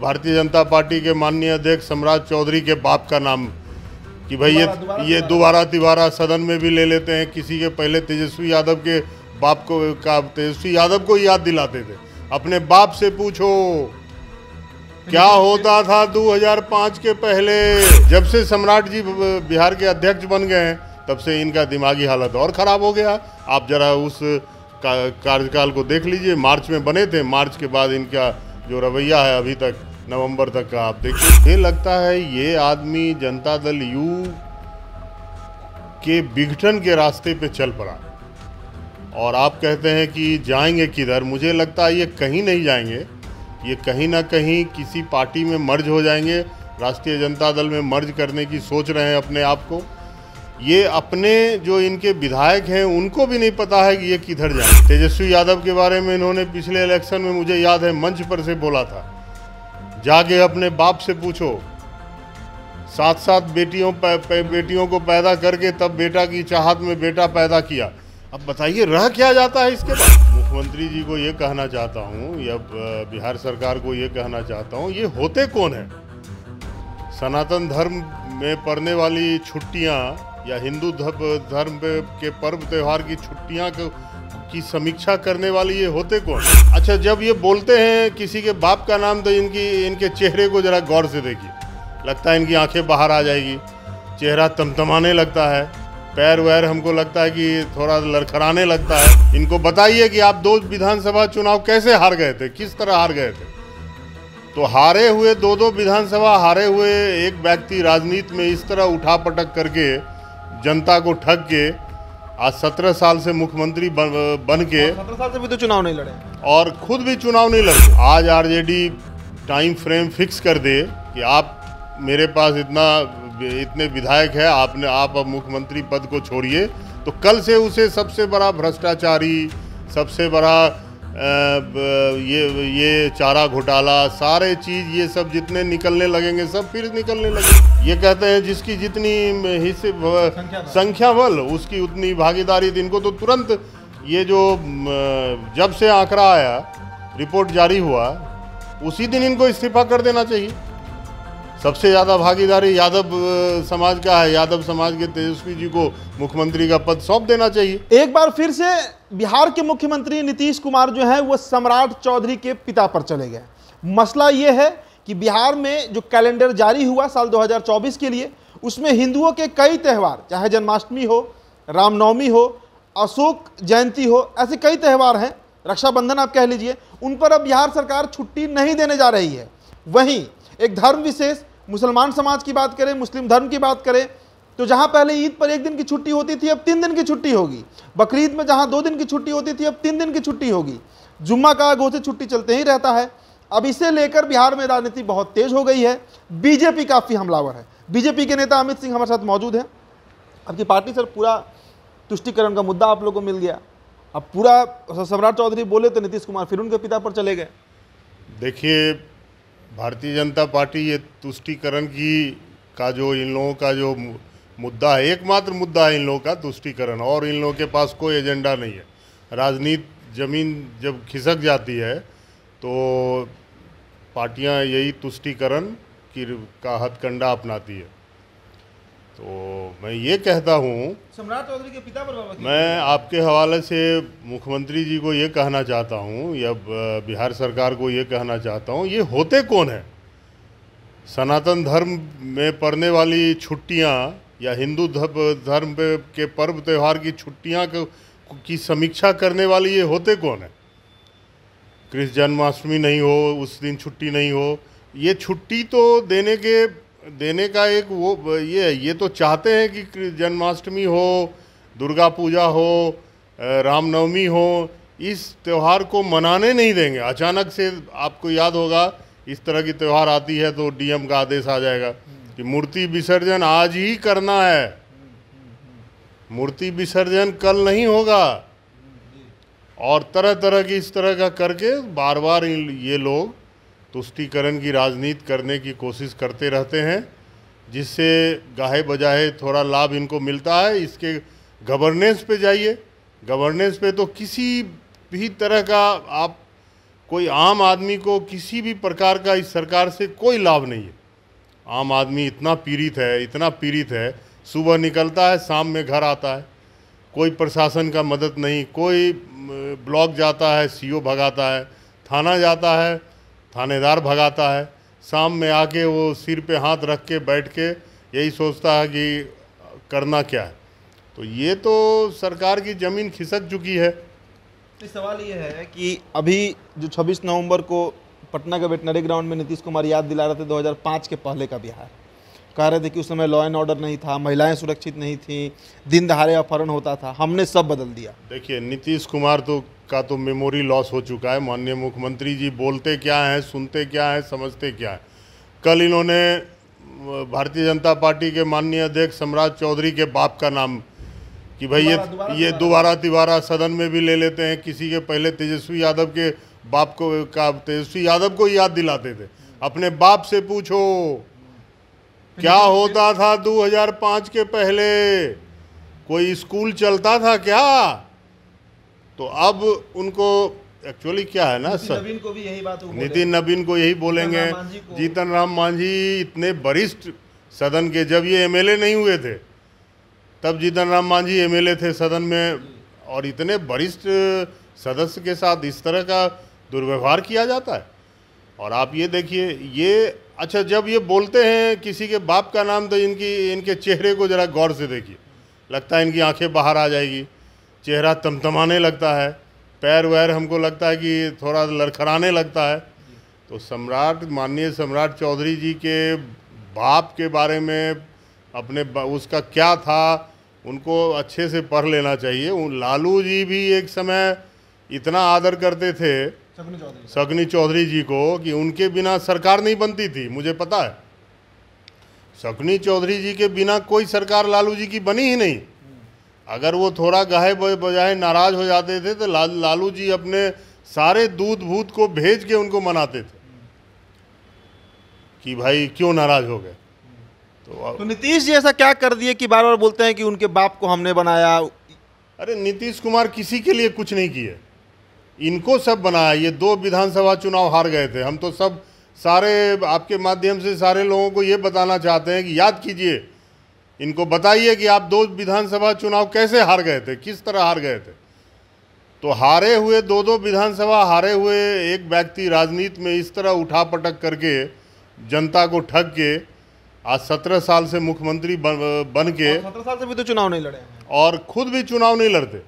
भारतीय जनता पार्टी के माननीय अध्यक्ष सम्राट चौधरी के बाप का नाम कि भाई ये ये दोबारा तिबारा सदन में भी ले लेते हैं किसी के पहले तेजस्वी यादव के बाप को का तेजस्वी यादव को याद दिलाते थे अपने बाप से पूछो क्या होता था 2005 के पहले जब से सम्राट जी बिहार के अध्यक्ष बन गए हैं तब से इनका दिमागी हालत और ख़राब हो गया आप जरा उस कार्यकाल को देख लीजिए मार्च में बने थे मार्च के बाद इनका जो रवैया है अभी तक नवंबर तक का आप देखिए मुझे लगता है ये आदमी जनता दल यू के विघटन के रास्ते पे चल पड़ा और आप कहते हैं कि जाएंगे किधर मुझे लगता है ये कहीं नहीं जाएंगे ये कहीं ना कहीं किसी पार्टी में मर्ज हो जाएंगे राष्ट्रीय जनता दल में मर्ज करने की सोच रहे हैं अपने आप को ये अपने जो इनके विधायक हैं उनको भी नहीं पता है कि ये किधर जाए तेजस्वी यादव के बारे में इन्होंने पिछले इलेक्शन में मुझे याद है मंच पर से बोला था जाके अपने बाप से पूछो साथ साथ बेटियों प, प, बेटियों को पैदा करके तब बेटा की चाहत में बेटा पैदा किया अब बताइए रह क्या जाता है इसके बाद मुख्यमंत्री जी को ये कहना चाहता हूँ या बिहार सरकार को ये कहना चाहता हूँ ये होते कौन है सनातन धर्म में पड़ने वाली छुट्टियां या हिंदू धर्म के पर्व त्यौहार की छुट्टियां की समीक्षा करने वाली ये होते कौन अच्छा जब ये बोलते हैं किसी के बाप का नाम तो इनकी इनके चेहरे को ज़रा गौर से देखिए लगता है इनकी आंखें बाहर आ जाएगी चेहरा तमतमाने लगता है पैर वैर हमको लगता है कि थोड़ा लड़खड़ाने लगता है इनको बताइए कि आप दो विधानसभा चुनाव कैसे हार गए थे किस तरह हार गए थे तो हारे हुए दो दो विधानसभा हारे हुए एक व्यक्ति राजनीति में इस तरह उठा पटक करके जनता को ठग के आज सत्रह साल से मुख्यमंत्री बन, बन के सत्रह साल से भी तो चुनाव नहीं लड़े और खुद भी चुनाव नहीं लड़े आज आरजेडी टाइम फ्रेम फिक्स कर दे कि आप मेरे पास इतना इतने विधायक है आपने आप अब मुख्यमंत्री पद को छोड़िए तो कल से उसे सबसे बड़ा भ्रष्टाचारी सबसे बड़ा ये ये चारा घोटाला सारे चीज़ ये सब जितने निकलने लगेंगे सब फिर निकलने लगेंगे ये कहते हैं जिसकी जितनी हिस्से संख्या बल उसकी उतनी भागीदारी इनको तो तुरंत ये जो जब से आंकड़ा आया रिपोर्ट जारी हुआ उसी दिन इनको इस्तीफा कर देना चाहिए सबसे ज़्यादा भागीदारी यादव समाज का है यादव समाज के तेजस्वी जी को मुख्यमंत्री का पद सौंप देना चाहिए एक बार फिर से बिहार के मुख्यमंत्री नीतीश कुमार जो हैं वो सम्राट चौधरी के पिता पर चले गए मसला ये है कि बिहार में जो कैलेंडर जारी हुआ साल 2024 के लिए उसमें हिंदुओं के कई त्यौहार चाहे जन्माष्टमी हो रामनवमी हो अशोक जयंती हो ऐसे कई त्यौहार हैं रक्षाबंधन आप कह लीजिए उन पर अब बिहार सरकार छुट्टी नहीं देने जा रही है वहीं एक धर्म विशेष मुसलमान समाज की बात करें मुस्लिम धर्म की बात करें तो जहाँ पहले ईद पर एक दिन की छुट्टी होती थी अब तीन दिन की छुट्टी होगी बकरीद में जहाँ दो दिन की छुट्टी होती थी अब तीन दिन की छुट्टी होगी जुम्मा का घोषित छुट्टी चलते ही रहता है अब इसे लेकर बिहार में राजनीति बहुत तेज हो गई है बीजेपी काफ़ी हमलावर है बीजेपी के नेता अमित सिंह हमारे साथ मौजूद हैं आपकी पार्टी सर पूरा तुष्टिकरण का मुद्दा आप लोगों को मिल गया अब पूरा सम्राट चौधरी बोले तो नीतीश कुमार फिर उनके पिता पर चले गए देखिए भारतीय जनता पार्टी ये तुष्टिकरण की का जो इन लोगों का जो मुद्दा है एकमात्र मुद्दा है इन लोगों का तुष्टिकरण और इन लोगों के पास कोई एजेंडा नहीं है राजनीति जमीन जब खिसक जाती है तो पार्टियां यही तुष्टिकरण की का हथकंडा अपनाती है तो मैं ये कहता हूँ सम्राट चौधरी के पिता पर मैं आपके हवाले से मुख्यमंत्री जी को ये कहना चाहता हूँ या बिहार सरकार को ये कहना चाहता हूँ ये होते कौन है सनातन धर्म में पड़ने वाली छुट्टियाँ या हिंदू धर्म के पर्व त्यौहार की छुट्टियाँ की समीक्षा करने वाले ये होते कौन है कृष्ण जन्माष्टमी नहीं हो उस दिन छुट्टी नहीं हो ये छुट्टी तो देने के देने का एक वो ये है ये तो चाहते हैं कि जन्माष्टमी हो दुर्गा पूजा हो रामनवमी हो इस त्यौहार को मनाने नहीं देंगे अचानक से आपको याद होगा इस तरह की त्यौहार आती है तो डीएम का आदेश आ जाएगा कि मूर्ति विसर्जन आज ही करना है मूर्ति विसर्जन कल नहीं होगा और तरह तरह की इस तरह का करके बार बार ये लोग तुष्टीकरण की राजनीति करने की कोशिश करते रहते हैं जिससे गाहे बजाहे थोड़ा लाभ इनको मिलता है इसके गवर्नेंस पे जाइए गवर्नेंस पे तो किसी भी तरह का आप कोई आम आदमी को किसी भी प्रकार का इस सरकार से कोई लाभ नहीं है आम आदमी इतना पीड़ित है इतना पीड़ित है सुबह निकलता है शाम में घर आता है कोई प्रशासन का मदद नहीं कोई ब्लॉक जाता है सीओ भगाता है थाना जाता है थानेदार भगाता है शाम में आके वो सिर पे हाथ रख के बैठ के यही सोचता है कि करना क्या है तो ये तो सरकार की ज़मीन खिसक चुकी है तो सवाल ये है कि अभी जो 26 नवंबर को पटना के वेटनरी ग्राउंड में नीतीश कुमार याद दिला रहे थे 2005 के पहले का बिहार कह रहे थे कि उस समय लॉ एंड ऑर्डर नहीं था महिलाएं सुरक्षित नहीं थी दिन दहाड़े अपहरण होता था हमने सब बदल दिया देखिए नीतीश कुमार तो का तो मेमोरी लॉस हो चुका है माननीय मुख्यमंत्री जी बोलते क्या हैं सुनते क्या हैं समझते क्या है कल इन्होंने भारतीय जनता पार्टी के माननीय अध्यक्ष सम्राट चौधरी के बाप का नाम कि भाई ये ये दोबारा तिबारा सदन में भी ले लेते हैं किसी के पहले तेजस्वी यादव के बाप को का तेजस्वी यादव को याद दिलाते थे अपने बाप से पूछो क्या होता था 2005 के पहले कोई स्कूल चलता था क्या तो अब उनको एक्चुअली क्या है ना सर नवीन को भी यही बात नितिन नवीन को यही बोलेंगे जीतन राम मांझी इतने वरिष्ठ सदन के जब ये एमएलए नहीं हुए थे तब जीतन राम मांझी एमएलए थे सदन में और इतने वरिष्ठ सदस्य के साथ इस तरह का दुर्व्यवहार किया जाता है और आप ये देखिए ये अच्छा जब ये बोलते हैं किसी के बाप का नाम तो इनकी इनके चेहरे को ज़रा गौर से देखिए लगता है इनकी आंखें बाहर आ जाएगी चेहरा तमतमाने लगता है पैर वैर हमको लगता है कि थोड़ा लड़खड़ाने लगता है तो सम्राट माननीय सम्राट चौधरी जी के बाप के बारे में अपने उसका क्या था उनको अच्छे से पढ़ लेना चाहिए उन लालू जी भी एक समय इतना आदर करते थे सगनी चौधरी जी को कि उनके बिना सरकार नहीं बनती थी मुझे पता है सगनी चौधरी जी के बिना कोई सरकार लालू जी की बनी ही नहीं अगर वो थोड़ा गहे बजाय नाराज हो जाते थे तो ला, लालू जी अपने सारे दूध भूत को भेज के उनको मनाते थे कि भाई क्यों नाराज हो गए तो, तो नीतीश जी ऐसा क्या कर दिए कि बार बार बोलते हैं कि उनके बाप को हमने बनाया अरे नीतीश कुमार किसी के लिए कुछ नहीं किया इनको सब बनाया ये दो विधानसभा चुनाव हार गए थे हम तो सब सारे आपके माध्यम से सारे लोगों को ये बताना चाहते हैं कि याद कीजिए इनको बताइए कि आप दो विधानसभा चुनाव कैसे हार गए थे किस तरह हार गए थे तो हारे हुए दो दो विधानसभा हारे हुए एक व्यक्ति राजनीति में इस तरह उठा पटक करके जनता को ठग के आज सत्रह साल से मुख्यमंत्री बन, बन के सत्रह साल से भी तो चुनाव नहीं लड़े और खुद भी चुनाव नहीं लड़ते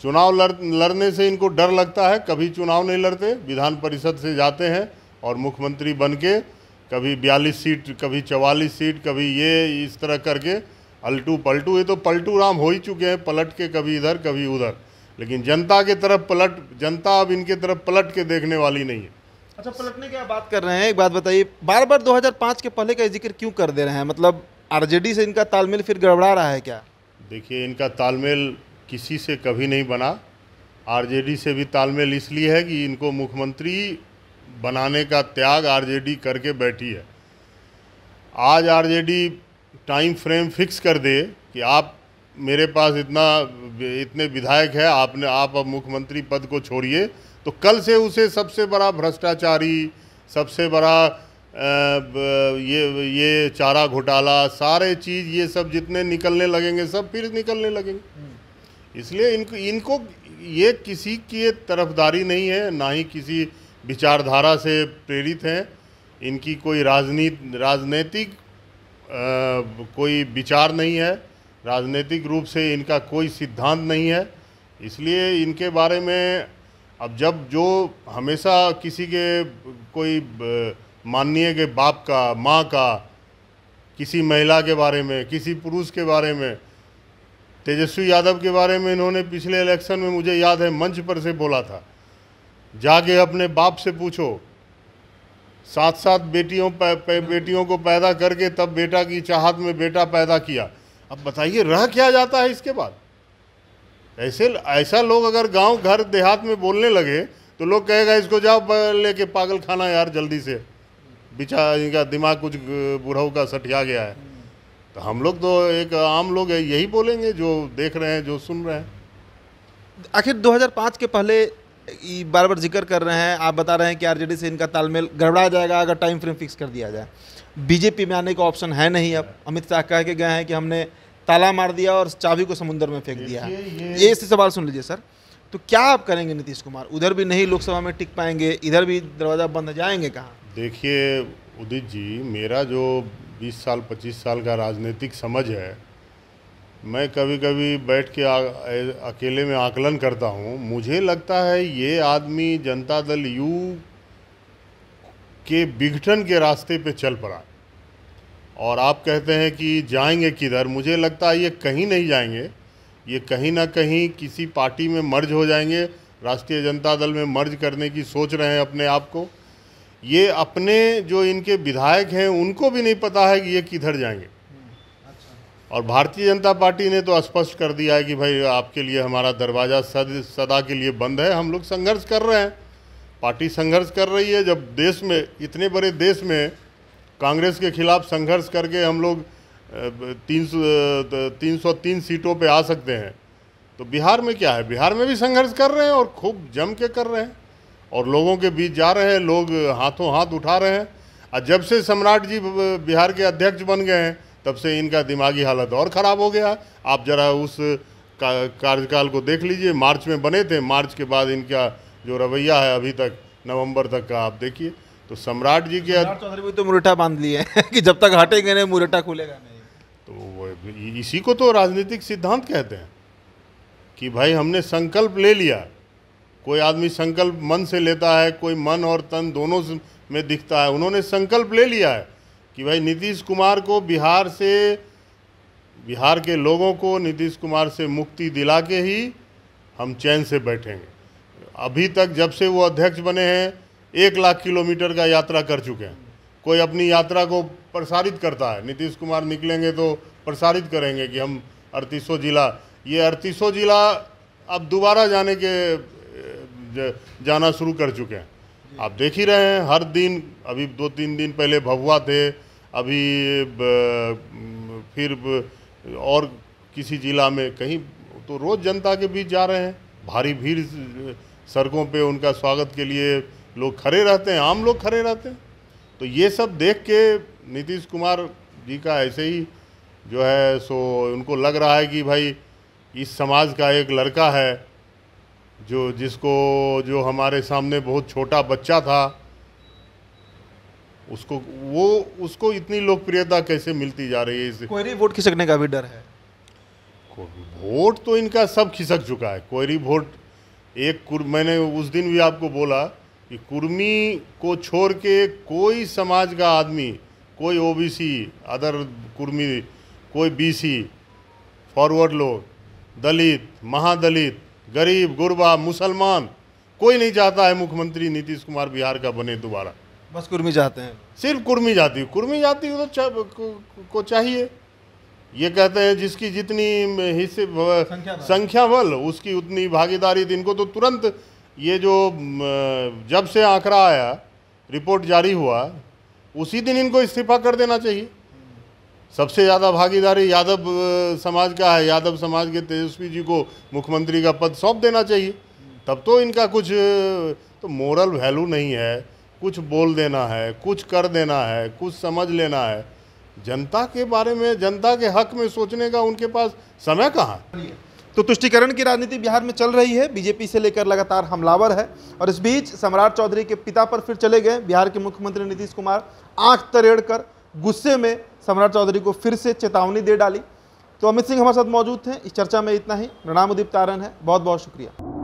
चुनाव लड़ लड़ने से इनको डर लगता है कभी चुनाव नहीं लड़ते विधान परिषद से जाते हैं और मुख्यमंत्री बन के कभी बयालीस सीट कभी चवालीस सीट कभी ये इस तरह करके अल्टू पलटू ये तो पलटू राम हो ही चुके हैं पलट के कभी इधर कभी उधर लेकिन जनता के तरफ पलट जनता अब इनके तरफ पलट के देखने वाली नहीं है अच्छा पलटने की बात कर रहे हैं एक बात बताइए बार बार दो के पहले का जिक्र क्यों कर दे रहे हैं मतलब आर से इनका तालमेल फिर गड़बड़ा रहा है क्या देखिए इनका तालमेल किसी से कभी नहीं बना आरजेडी से भी तालमेल इसलिए है कि इनको मुख्यमंत्री बनाने का त्याग आरजेडी करके बैठी है आज आरजेडी टाइम फ्रेम फिक्स कर दे कि आप मेरे पास इतना इतने विधायक है आपने आप अब मुख्यमंत्री पद को छोड़िए तो कल से उसे सबसे बड़ा भ्रष्टाचारी सबसे बड़ा ये ये चारा घोटाला सारे चीज़ ये सब जितने निकलने लगेंगे सब फिर निकलने लगेंगे इसलिए इनको इनको ये किसी की तरफदारी नहीं है ना ही किसी विचारधारा से प्रेरित हैं इनकी कोई राजनीत राजनीतिक कोई विचार नहीं है राजनीतिक रूप से इनका कोई सिद्धांत नहीं है इसलिए इनके बारे में अब जब जो हमेशा किसी के कोई माननीय के बाप का माँ का किसी महिला के बारे में किसी पुरुष के बारे में तेजस्वी यादव के बारे में इन्होंने पिछले इलेक्शन में मुझे याद है मंच पर से बोला था जाके अपने बाप से पूछो साथ साथ बेटियों पे, पे, बेटियों को पैदा करके तब बेटा की चाहत में बेटा पैदा किया अब बताइए रह क्या जाता है इसके बाद ऐसे ऐसा लोग अगर गांव घर देहात में बोलने लगे तो लोग कहेगा इसको जाओ लेके पागल खाना यार जल्दी से बिचार इनका दिमाग कुछ बुढ़ऊ का सटिया गया है तो हम लोग तो एक आम लोग है यही बोलेंगे जो देख रहे हैं जो सुन रहे हैं आखिर 2005 के पहले बार बार जिक्र कर रहे हैं आप बता रहे हैं कि आरजेडी से इनका तालमेल गड़बड़ा जाएगा अगर टाइम फ्रेम फिक्स कर दिया जाए बीजेपी में आने का ऑप्शन है नहीं अब अमित शाह कह के गए हैं कि हमने ताला मार दिया और चाबी को समुंदर में फेंक दिया ये इससे सवाल सुन लीजिए सर तो क्या आप करेंगे नीतीश कुमार उधर भी नहीं लोकसभा में टिक पाएंगे इधर भी दरवाज़ा बंद जाएंगे कहाँ देखिए उदित जी मेरा जो 20 साल 25 साल का राजनीतिक समझ है मैं कभी कभी बैठ के आ, अकेले में आकलन करता हूँ मुझे लगता है ये आदमी जनता दल यू के विघटन के रास्ते पे चल पड़ा और आप कहते हैं कि जाएंगे किधर मुझे लगता है ये कहीं नहीं जाएंगे ये कहीं ना कहीं किसी पार्टी में मर्ज हो जाएंगे राष्ट्रीय जनता दल में मर्ज करने की सोच रहे हैं अपने आप को ये अपने जो इनके विधायक हैं उनको भी नहीं पता है कि ये किधर जाएंगे और भारतीय जनता पार्टी ने तो स्पष्ट कर दिया है कि भाई आपके लिए हमारा दरवाज़ा सद सदा के लिए बंद है हम लोग संघर्ष कर रहे हैं पार्टी संघर्ष कर रही है जब देश में इतने बड़े देश में कांग्रेस के खिलाफ संघर्ष करके हम लोग तीन तीन सौ तीन सीटों पे आ सकते हैं तो बिहार में क्या है बिहार में भी संघर्ष कर रहे हैं और खूब जम के कर रहे हैं और लोगों के बीच जा रहे हैं लोग हाथों हाथ उठा रहे हैं और जब से सम्राट जी बिहार के अध्यक्ष बन गए हैं तब से इनका दिमागी हालत और ख़राब हो गया आप ज़रा उस का, कार्यकाल को देख लीजिए मार्च में बने थे मार्च के बाद इनका जो रवैया है अभी तक नवंबर तक का आप देखिए तो सम्राट जी के अध्यक्ष तो, मुरेठा बांध लिए कि जब तक हटेंगे नहीं मुरेठा खुलेगा नहीं तो इसी को तो राजनीतिक सिद्धांत कहते हैं कि भाई हमने संकल्प ले लिया कोई आदमी संकल्प मन से लेता है कोई मन और तन दोनों में दिखता है उन्होंने संकल्प ले लिया है कि भाई नीतीश कुमार को बिहार से बिहार के लोगों को नीतीश कुमार से मुक्ति दिला के ही हम चैन से बैठेंगे अभी तक जब से वो अध्यक्ष बने हैं एक लाख किलोमीटर का यात्रा कर चुके हैं कोई अपनी यात्रा को प्रसारित करता है नीतीश कुमार निकलेंगे तो प्रसारित करेंगे कि हम अड़तीसों जिला ये अड़तीसों जिला अब दोबारा जाने के जाना शुरू कर चुके हैं आप देख ही रहे हैं हर दिन अभी दो तीन दिन पहले भभुआ थे अभी फिर और किसी जिला में कहीं तो रोज़ जनता के बीच जा रहे हैं भारी भीड़ सड़कों पे उनका स्वागत के लिए लोग खड़े रहते हैं आम लोग खड़े रहते हैं तो ये सब देख के नीतीश कुमार जी का ऐसे ही जो है सो उनको लग रहा है कि भाई इस समाज का एक लड़का है जो जिसको जो हमारे सामने बहुत छोटा बच्चा था उसको वो उसको इतनी लोकप्रियता कैसे मिलती जा रही है इसे कोयरी वोट खिसकने का भी डर है वोट तो इनका सब खिसक चुका है कोयरी वोट एक कुर मैंने उस दिन भी आपको बोला कि कुर्मी को छोड़ के कोई समाज का आदमी कोई ओबीसी अदर कुर्मी कोई बीसी फॉरवर्ड लोग दलित महादलित गरीब गुरबा मुसलमान कोई नहीं चाहता है मुख्यमंत्री नीतीश कुमार बिहार का बने दोबारा बस कुर्मी चाहते हैं सिर्फ कुर्मी जाति कुर्मी जाति तो चा, को चाहिए ये कहते हैं जिसकी जितनी हिस्से संख्या बल उसकी उतनी भागीदारी इनको तो तुरंत ये जो जब से आंकड़ा आया रिपोर्ट जारी हुआ उसी दिन इनको इस्तीफा कर देना चाहिए सबसे ज़्यादा भागीदारी यादव समाज का है यादव समाज के तेजस्वी जी को मुख्यमंत्री का पद सौंप देना चाहिए तब तो इनका कुछ तो मोरल वैल्यू नहीं है कुछ बोल देना है कुछ कर देना है कुछ समझ लेना है जनता के बारे में जनता के हक में सोचने का उनके पास समय कहाँ तो तुष्टिकरण की राजनीति बिहार में चल रही है बीजेपी से लेकर लगातार हमलावर है और इस बीच सम्राट चौधरी के पिता पर फिर चले गए बिहार के मुख्यमंत्री नीतीश कुमार आंख तरेड़ कर गुस्से में सम्राट चौधरी को फिर से चेतावनी दे डाली तो अमित सिंह हमारे साथ मौजूद थे इस चर्चा में इतना ही प्रणाम उदीप तारण है बहुत बहुत शुक्रिया